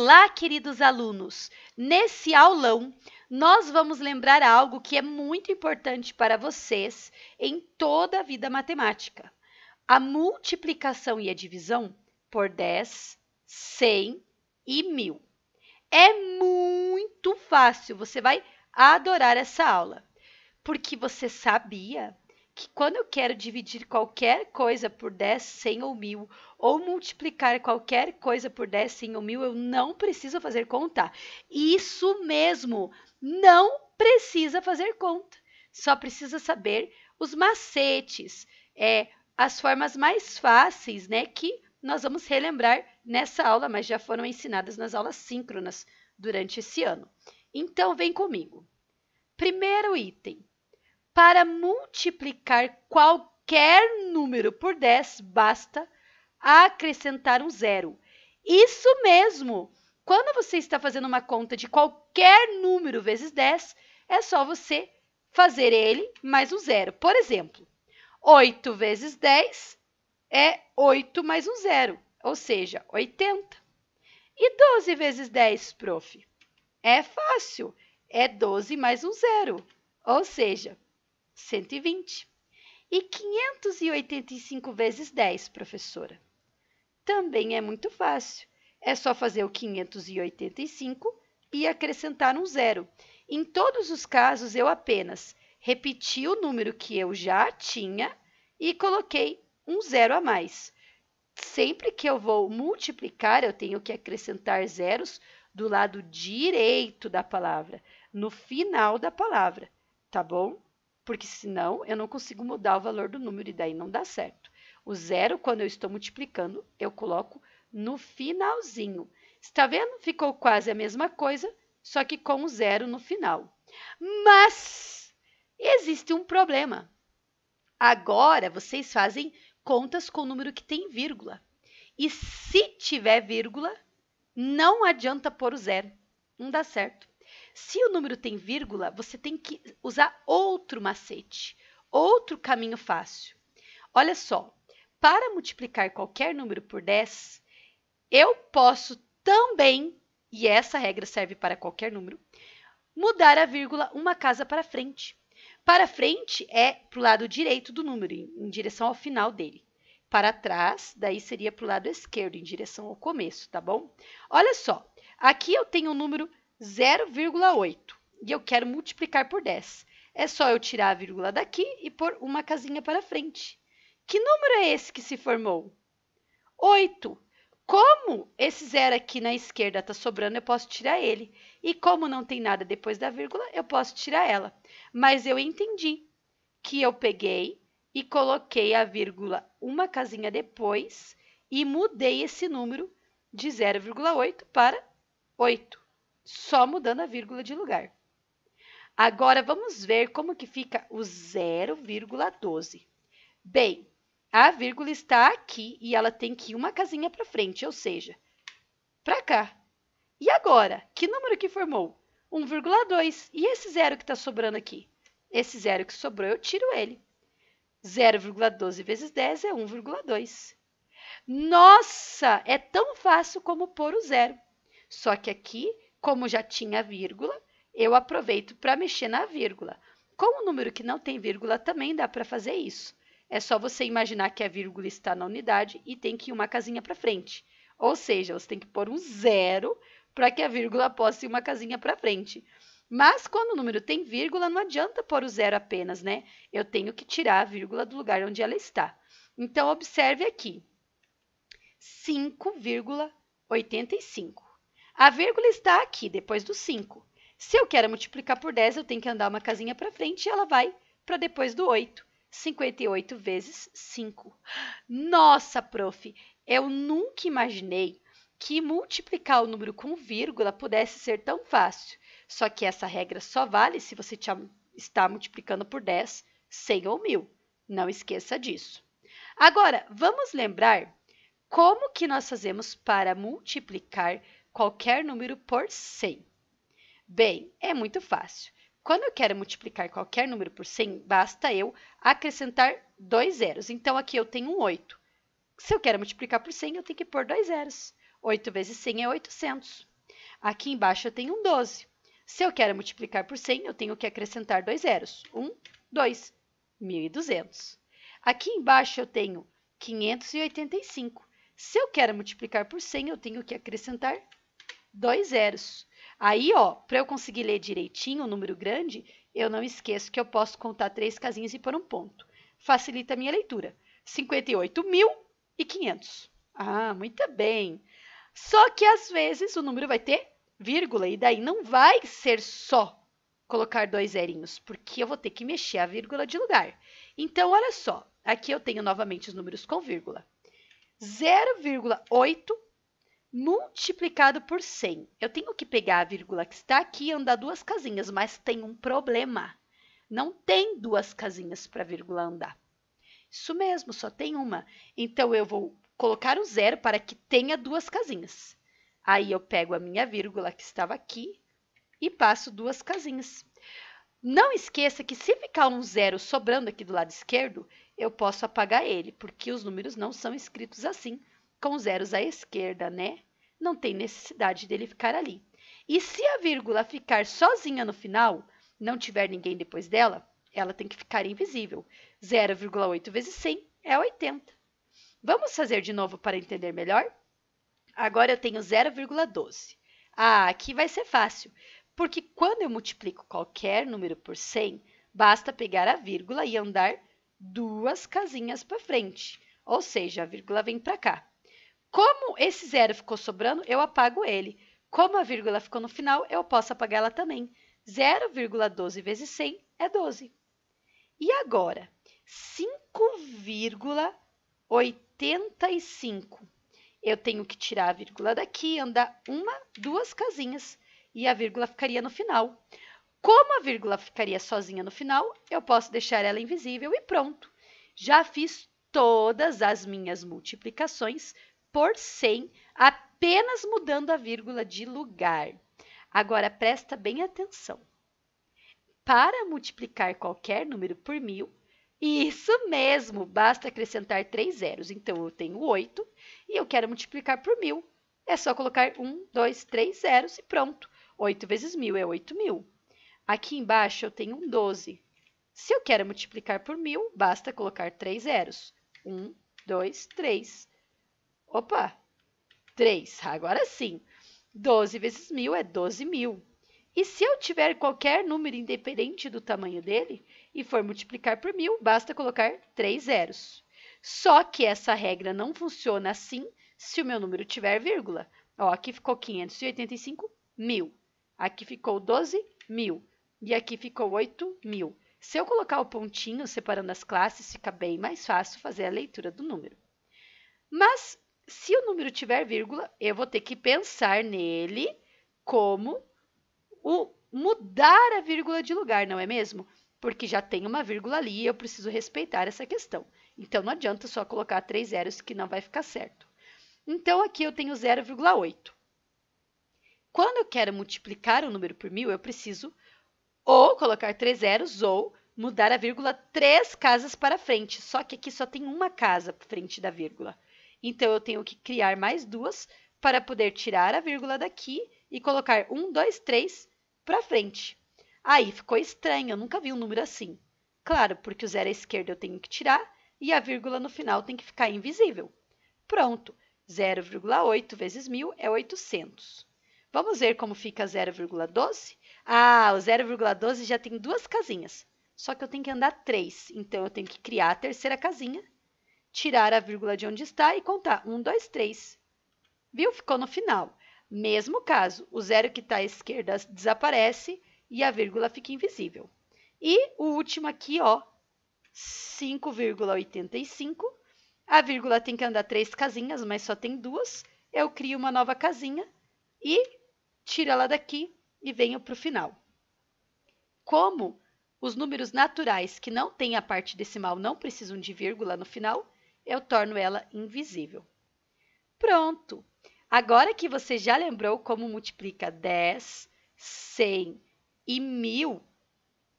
Olá, queridos alunos! Nesse aulão, nós vamos lembrar algo que é muito importante para vocês em toda a vida matemática: a multiplicação e a divisão por 10, 100 e 1000. É muito fácil, você vai adorar essa aula. Porque você sabia que quando eu quero dividir qualquer coisa por 10, 100 ou 1000, ou multiplicar qualquer coisa por 10, 100 ou 1000, eu não preciso fazer conta. Isso mesmo, não precisa fazer conta. Só precisa saber os macetes, é, as formas mais fáceis, né, que nós vamos relembrar nessa aula, mas já foram ensinadas nas aulas síncronas durante esse ano. Então, vem comigo. Primeiro item, para multiplicar qualquer número por 10, basta acrescentar um zero. Isso mesmo! Quando você está fazendo uma conta de qualquer número vezes 10, é só você fazer ele mais um zero. Por exemplo, 8 vezes 10 é 8 mais um zero, ou seja, 80. E 12 vezes 10, prof? É fácil, é 12 mais um zero, ou seja, 120. E 585 vezes 10, professora? Também é muito fácil. É só fazer o 585 e acrescentar um zero. Em todos os casos, eu apenas repeti o número que eu já tinha e coloquei um zero a mais. Sempre que eu vou multiplicar, eu tenho que acrescentar zeros do lado direito da palavra, no final da palavra, tá bom? porque senão eu não consigo mudar o valor do número e daí não dá certo. O zero, quando eu estou multiplicando, eu coloco no finalzinho. Está vendo? Ficou quase a mesma coisa, só que com o zero no final. Mas existe um problema. Agora vocês fazem contas com o número que tem vírgula. E se tiver vírgula, não adianta pôr o zero. Não dá certo. Se o número tem vírgula, você tem que usar outro macete, outro caminho fácil. Olha só, para multiplicar qualquer número por 10, eu posso também, e essa regra serve para qualquer número, mudar a vírgula uma casa para frente. Para frente é para o lado direito do número, em direção ao final dele. Para trás, daí seria para o lado esquerdo, em direção ao começo, tá bom? Olha só, aqui eu tenho o número 0,8 e eu quero multiplicar por 10. É só eu tirar a vírgula daqui e pôr uma casinha para frente. Que número é esse que se formou? 8. Como esse zero aqui na esquerda está sobrando, eu posso tirar ele. E como não tem nada depois da vírgula, eu posso tirar ela. Mas eu entendi que eu peguei e coloquei a vírgula uma casinha depois e mudei esse número de 0,8 para 8 só mudando a vírgula de lugar. Agora vamos ver como que fica o 0,12. Bem, a vírgula está aqui e ela tem que ir uma casinha para frente, ou seja, para cá. E agora, que número que formou? 1,2. E esse zero que está sobrando aqui? Esse zero que sobrou, eu tiro ele. 0,12 vezes 10 é 1,2. Nossa, é tão fácil como pôr o zero. Só que aqui como já tinha vírgula, eu aproveito para mexer na vírgula. Com o número que não tem vírgula, também dá para fazer isso. É só você imaginar que a vírgula está na unidade e tem que ir uma casinha para frente. Ou seja, você tem que pôr um zero para que a vírgula possa ir uma casinha para frente. Mas quando o número tem vírgula, não adianta pôr o zero apenas, né? Eu tenho que tirar a vírgula do lugar onde ela está. Então, observe aqui: 5,85. A vírgula está aqui, depois do 5. Se eu quero multiplicar por 10, eu tenho que andar uma casinha para frente e ela vai para depois do 8. 58 vezes 5. Nossa, prof, eu nunca imaginei que multiplicar o número com vírgula pudesse ser tão fácil. Só que essa regra só vale se você está multiplicando por 10, 100 ou 1000. Não esqueça disso. Agora, vamos lembrar como que nós fazemos para multiplicar qualquer número por 100. Bem, é muito fácil. Quando eu quero multiplicar qualquer número por 100, basta eu acrescentar dois zeros. Então, aqui eu tenho um 8. Se eu quero multiplicar por 100, eu tenho que pôr dois zeros. 8 vezes 100 é 800. Aqui embaixo eu tenho um 12. Se eu quero multiplicar por 100, eu tenho que acrescentar dois zeros. 1, 2, 1.200. Aqui embaixo eu tenho 585. Se eu quero multiplicar por 100, eu tenho que acrescentar dois zeros. Aí, ó, para eu conseguir ler direitinho o número grande, eu não esqueço que eu posso contar três casinhas e pôr um ponto. Facilita a minha leitura. 58.500. Ah, muito bem. Só que às vezes o número vai ter vírgula e daí não vai ser só colocar dois zerinhos, porque eu vou ter que mexer a vírgula de lugar. Então, olha só, aqui eu tenho novamente os números com vírgula. 0,8 multiplicado por 100. Eu tenho que pegar a vírgula que está aqui e andar duas casinhas, mas tem um problema. Não tem duas casinhas para a vírgula andar. Isso mesmo, só tem uma. Então, eu vou colocar o zero para que tenha duas casinhas. Aí, eu pego a minha vírgula que estava aqui e passo duas casinhas. Não esqueça que se ficar um zero sobrando aqui do lado esquerdo, eu posso apagar ele, porque os números não são escritos assim, com zeros à esquerda, né? Não tem necessidade dele ficar ali. E se a vírgula ficar sozinha no final, não tiver ninguém depois dela, ela tem que ficar invisível. 0,8 vezes 100 é 80. Vamos fazer de novo para entender melhor? Agora eu tenho 0,12. Ah, aqui vai ser fácil, porque quando eu multiplico qualquer número por 100, basta pegar a vírgula e andar duas casinhas para frente, ou seja, a vírgula vem para cá. Como esse zero ficou sobrando, eu apago ele. Como a vírgula ficou no final, eu posso apagá-la também. 0,12 vezes 100 é 12. E agora, 5,85. Eu tenho que tirar a vírgula daqui, andar uma, duas casinhas e a vírgula ficaria no final. Como a vírgula ficaria sozinha no final, eu posso deixar ela invisível e pronto. Já fiz todas as minhas multiplicações por 100 apenas mudando a vírgula de lugar. Agora presta bem atenção. Para multiplicar qualquer número por mil, isso mesmo, basta acrescentar três zeros. Então, eu tenho 8 e eu quero multiplicar por mil. É só colocar 1, 2, 3 zeros e pronto. 8 vezes mil é 8 mil. Aqui embaixo eu tenho 12. Se eu quero multiplicar por mil, basta colocar três zeros. Um, dois, três. Opa! 3. Agora sim. 12 vezes mil é 12.000. mil. E se eu tiver qualquer número independente do tamanho dele e for multiplicar por mil, basta colocar três zeros. Só que essa regra não funciona assim se o meu número tiver vírgula. Ó, aqui ficou 585.000, mil, aqui ficou 12.000 mil e aqui ficou 8.000. mil. Se eu colocar o pontinho separando as classes, fica bem mais fácil fazer a leitura do número. Mas se o número tiver vírgula, eu vou ter que pensar nele como o mudar a vírgula de lugar, não é mesmo? Porque já tem uma vírgula ali e eu preciso respeitar essa questão. Então, não adianta só colocar três zeros que não vai ficar certo. Então, aqui eu tenho 0,8. Quando eu quero multiplicar o número por mil, eu preciso ou colocar três zeros ou mudar a vírgula três casas para frente. Só que aqui só tem uma casa frente da vírgula. Então eu tenho que criar mais duas para poder tirar a vírgula daqui e colocar um, dois, três para frente. Aí ficou estranho, eu nunca vi um número assim. Claro, porque o zero à esquerda eu tenho que tirar e a vírgula no final tem que ficar invisível. Pronto, 0,8 vezes 1.000 é 800. Vamos ver como fica 0,12? Ah, o 0,12 já tem duas casinhas, só que eu tenho que andar três, então eu tenho que criar a terceira casinha tirar a vírgula de onde está e contar 1, 2, 3. Viu? Ficou no final. Mesmo caso, o zero que está à esquerda desaparece e a vírgula fica invisível. E o último aqui, ó, 5,85. A vírgula tem que andar três casinhas, mas só tem duas. Eu crio uma nova casinha e tiro ela daqui e venho para o final. Como os números naturais que não têm a parte decimal não precisam de vírgula no final, eu torno ela invisível. Pronto! Agora que você já lembrou como multiplica 10, 100 e 1000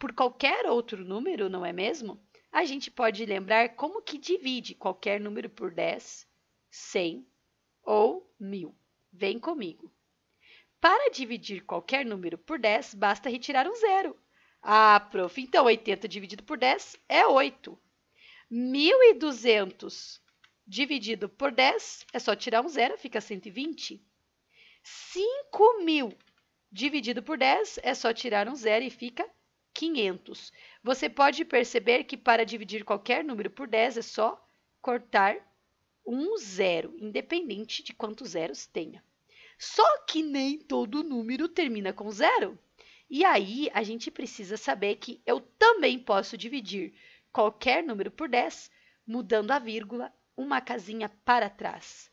por qualquer outro número, não é mesmo? A gente pode lembrar como que divide qualquer número por 10, 100 ou 1000. Vem comigo. Para dividir qualquer número por 10, basta retirar um zero. Ah, prof, então 80 dividido por 10 é 8. 1.200 dividido por 10, é só tirar um zero, fica 120. 5.000 dividido por 10, é só tirar um zero e fica 500. Você pode perceber que para dividir qualquer número por 10, é só cortar um zero, independente de quantos zeros tenha. Só que nem todo número termina com zero. E aí, a gente precisa saber que eu também posso dividir qualquer número por 10, mudando a vírgula uma casinha para trás.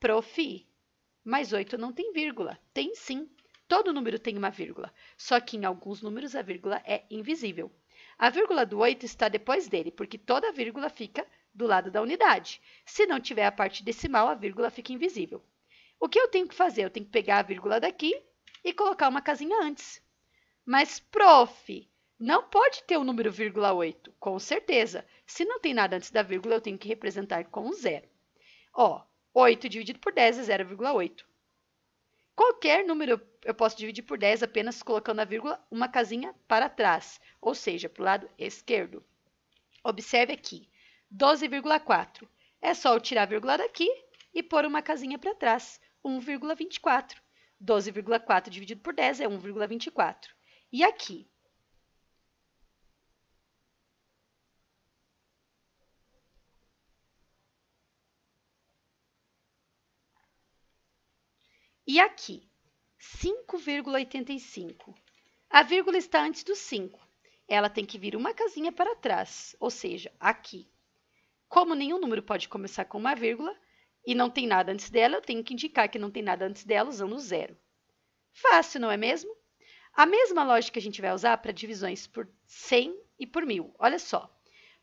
Profi, mas 8 não tem vírgula. Tem sim. Todo número tem uma vírgula, só que em alguns números a vírgula é invisível. A vírgula do 8 está depois dele, porque toda vírgula fica do lado da unidade. Se não tiver a parte decimal, a vírgula fica invisível. O que eu tenho que fazer? Eu tenho que pegar a vírgula daqui e colocar uma casinha antes. Mas, prof, não pode ter o um número vírgula 8, com certeza. Se não tem nada antes da vírgula, eu tenho que representar com zero. Ó, 8 dividido por 10 é 0,8. Qualquer número eu posso dividir por 10 apenas colocando a vírgula uma casinha para trás, ou seja, para o lado esquerdo. Observe aqui, 12,4. É só eu tirar a vírgula daqui e pôr uma casinha para trás, 1,24. 12,4 dividido por 10 é 1,24. E aqui, E aqui, 5,85. A vírgula está antes do 5. Ela tem que vir uma casinha para trás, ou seja, aqui. Como nenhum número pode começar com uma vírgula e não tem nada antes dela, eu tenho que indicar que não tem nada antes dela usando o zero. Fácil, não é mesmo? A mesma lógica a gente vai usar para divisões por 100 e por 1000. Olha só.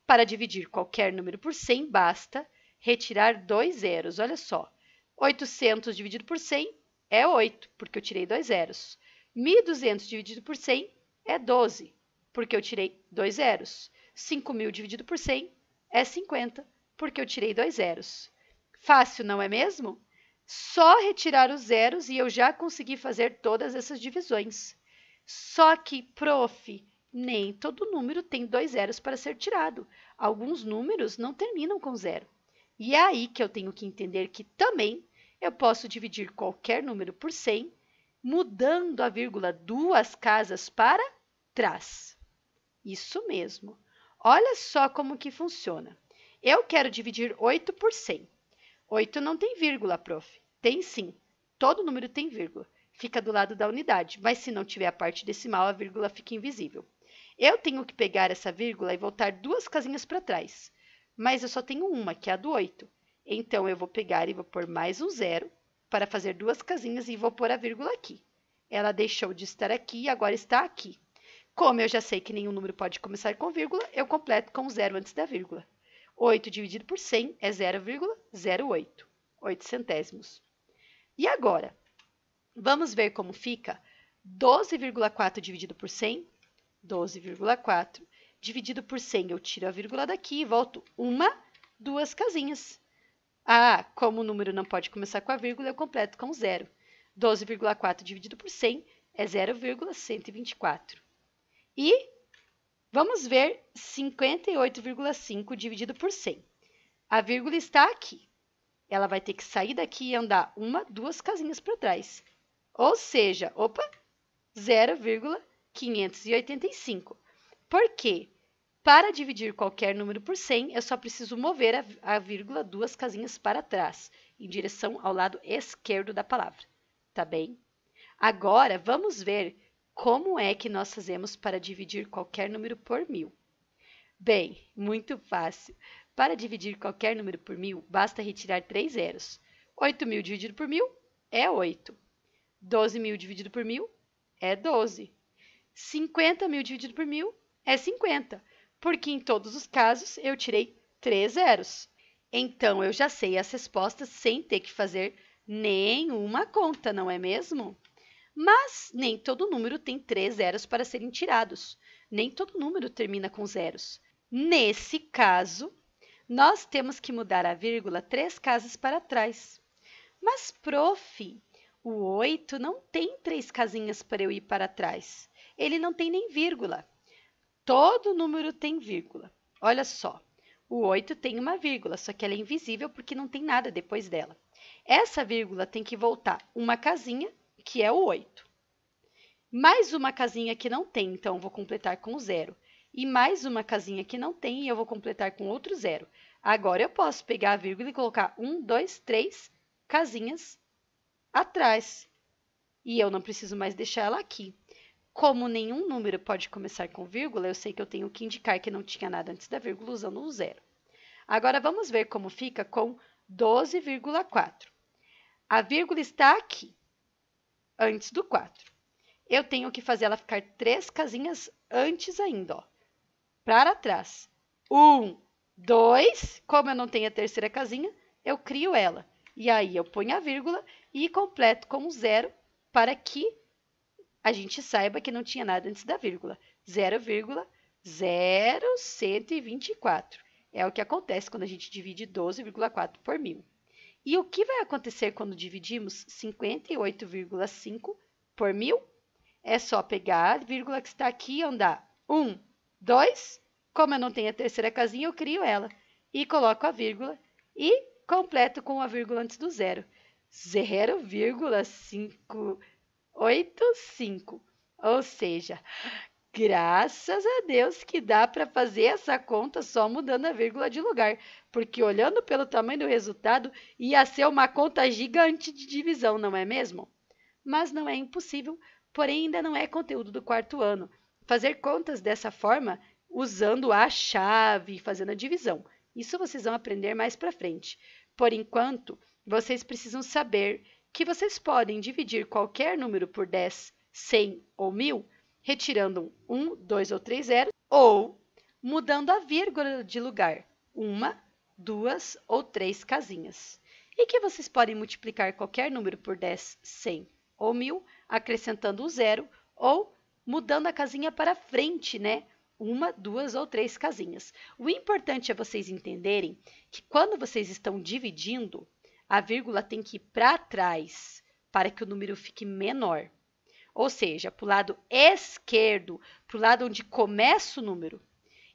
Para dividir qualquer número por 100, basta retirar dois zeros. Olha só. 800 dividido por 100, é 8, porque eu tirei dois zeros. 1.200 dividido por 100 é 12, porque eu tirei dois zeros. 5.000 dividido por 100 é 50, porque eu tirei dois zeros. Fácil, não é mesmo? Só retirar os zeros e eu já consegui fazer todas essas divisões. Só que, prof, nem todo número tem dois zeros para ser tirado. Alguns números não terminam com zero. E é aí que eu tenho que entender que também eu posso dividir qualquer número por 100, mudando a vírgula duas casas para trás. Isso mesmo. Olha só como que funciona. Eu quero dividir 8 por 100. 8 não tem vírgula, prof. Tem sim. Todo número tem vírgula. Fica do lado da unidade, mas se não tiver a parte decimal, a vírgula fica invisível. Eu tenho que pegar essa vírgula e voltar duas casinhas para trás. Mas eu só tenho uma, que é a do 8. Então, eu vou pegar e vou pôr mais um zero para fazer duas casinhas e vou pôr a vírgula aqui. Ela deixou de estar aqui e agora está aqui. Como eu já sei que nenhum número pode começar com vírgula, eu completo com zero antes da vírgula. 8 dividido por 100 é 0,08, 8 centésimos. E agora, vamos ver como fica 12,4 dividido por 100, 12,4. Dividido por 100, eu tiro a vírgula daqui e volto uma, duas casinhas. Ah, como o número não pode começar com a vírgula, eu completo com zero. 12,4 dividido por 100 é 0,124. E vamos ver 58,5 dividido por 100. A vírgula está aqui. Ela vai ter que sair daqui e andar uma, duas casinhas para trás. Ou seja, opa, 0,585. Por quê? Para dividir qualquer número por 100, eu só preciso mover a, a vírgula duas casinhas para trás, em direção ao lado esquerdo da palavra, tá bem? Agora, vamos ver como é que nós fazemos para dividir qualquer número por mil. Bem, muito fácil. Para dividir qualquer número por mil, basta retirar três zeros. 8.000 mil dividido por mil é 8. 12.000 mil dividido por mil é 12. 50.000 mil dividido por mil é 50 porque em todos os casos eu tirei três zeros. Então eu já sei as respostas sem ter que fazer nenhuma conta, não é mesmo? Mas nem todo número tem três zeros para serem tirados. Nem todo número termina com zeros. Nesse caso, nós temos que mudar a vírgula três casas para trás. Mas, prof, o oito não tem três casinhas para eu ir para trás. Ele não tem nem vírgula. Todo número tem vírgula. Olha só, o 8 tem uma vírgula, só que ela é invisível porque não tem nada depois dela. Essa vírgula tem que voltar uma casinha, que é o 8. Mais uma casinha que não tem, então vou completar com zero. E mais uma casinha que não tem, e eu vou completar com outro zero. Agora eu posso pegar a vírgula e colocar 1, 2, 3 casinhas atrás. E eu não preciso mais deixar ela aqui. Como nenhum número pode começar com vírgula, eu sei que eu tenho que indicar que não tinha nada antes da vírgula usando o um zero. Agora, vamos ver como fica com 12,4. A vírgula está aqui, antes do 4. Eu tenho que fazer ela ficar três casinhas antes ainda, ó, para trás. Um, dois, como eu não tenho a terceira casinha, eu crio ela. E aí, eu ponho a vírgula e completo com o zero para que a gente saiba que não tinha nada antes da vírgula. 0,0124 é o que acontece quando a gente divide 12,4 por mil. E o que vai acontecer quando dividimos 58,5 por mil? É só pegar a vírgula que está aqui e andar 1, 2. Como eu não tenho a terceira casinha, eu crio ela e coloco a vírgula e completo com a vírgula antes do zero. 0,5 85. Ou seja, graças a Deus que dá para fazer essa conta só mudando a vírgula de lugar, porque olhando pelo tamanho do resultado, ia ser uma conta gigante de divisão, não é mesmo? Mas não é impossível, porém ainda não é conteúdo do quarto ano. Fazer contas dessa forma usando a chave, fazendo a divisão. Isso vocês vão aprender mais para frente. Por enquanto, vocês precisam saber que vocês podem dividir qualquer número por 10, 100 ou 1000, retirando 1, 2 ou 3 zeros, ou mudando a vírgula de lugar, uma, duas ou três casinhas. E que vocês podem multiplicar qualquer número por 10, 100 ou 1000, acrescentando um zero ou mudando a casinha para frente, né? Uma, duas ou três casinhas. O importante é vocês entenderem que quando vocês estão dividindo a vírgula tem que ir para trás para que o número fique menor. Ou seja, para o lado esquerdo, para o lado onde começa o número.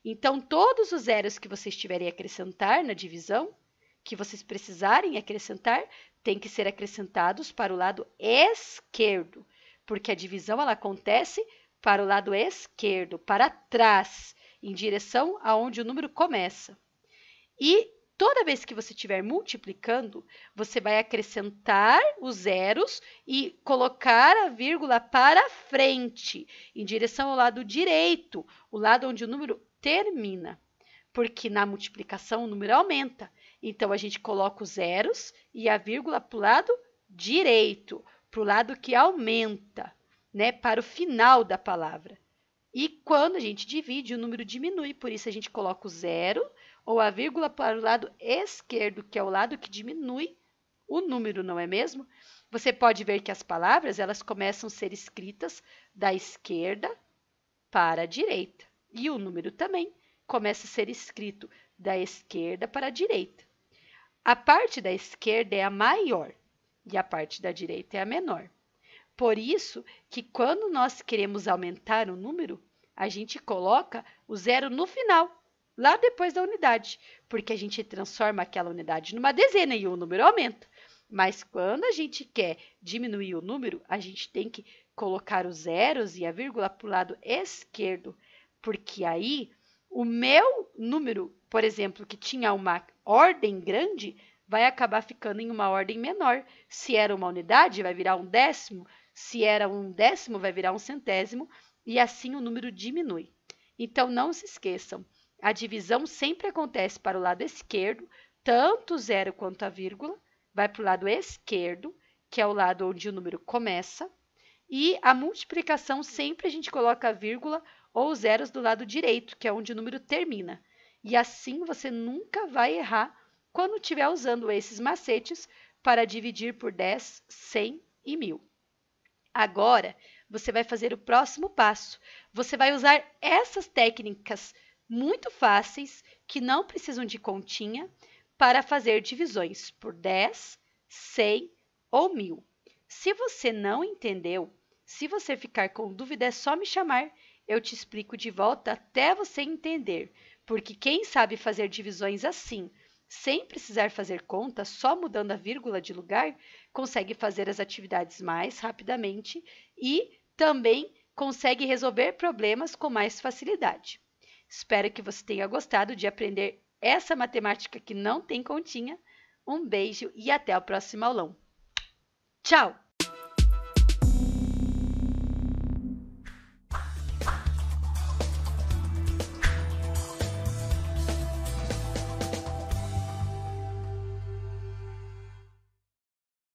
Então, todos os zeros que vocês tiverem a acrescentar na divisão, que vocês precisarem acrescentar, tem que ser acrescentados para o lado esquerdo, porque a divisão ela acontece para o lado esquerdo, para trás, em direção aonde o número começa. E Toda vez que você estiver multiplicando, você vai acrescentar os zeros e colocar a vírgula para frente, em direção ao lado direito, o lado onde o número termina. Porque na multiplicação o número aumenta. Então a gente coloca os zeros e a vírgula para o lado direito, para o lado que aumenta, né? Para o final da palavra. E quando a gente divide, o número diminui, por isso a gente coloca o zero ou a vírgula para o lado esquerdo, que é o lado que diminui o número, não é mesmo? Você pode ver que as palavras elas começam a ser escritas da esquerda para a direita. E o número também começa a ser escrito da esquerda para a direita. A parte da esquerda é a maior e a parte da direita é a menor. Por isso que quando nós queremos aumentar o número, a gente coloca o zero no final lá depois da unidade, porque a gente transforma aquela unidade numa dezena e o número aumenta. Mas quando a gente quer diminuir o número, a gente tem que colocar os zeros e a vírgula para o lado esquerdo, porque aí o meu número, por exemplo, que tinha uma ordem grande, vai acabar ficando em uma ordem menor. Se era uma unidade, vai virar um décimo. Se era um décimo, vai virar um centésimo. E assim o número diminui. Então, não se esqueçam a divisão sempre acontece para o lado esquerdo, tanto o zero quanto a vírgula, vai para o lado esquerdo, que é o lado onde o número começa, e a multiplicação sempre a gente coloca a vírgula ou zeros do lado direito, que é onde o número termina. E assim você nunca vai errar quando estiver usando esses macetes para dividir por 10, 100 e 1000. Agora, você vai fazer o próximo passo. Você vai usar essas técnicas muito fáceis que não precisam de continha para fazer divisões por 10, 100 ou 1000. Se você não entendeu, se você ficar com dúvida, é só me chamar, eu te explico de volta até você entender, porque quem sabe fazer divisões assim, sem precisar fazer conta, só mudando a vírgula de lugar, consegue fazer as atividades mais rapidamente e também consegue resolver problemas com mais facilidade. Espero que você tenha gostado de aprender essa matemática que não tem continha. Um beijo e até o próximo aulão. Tchau!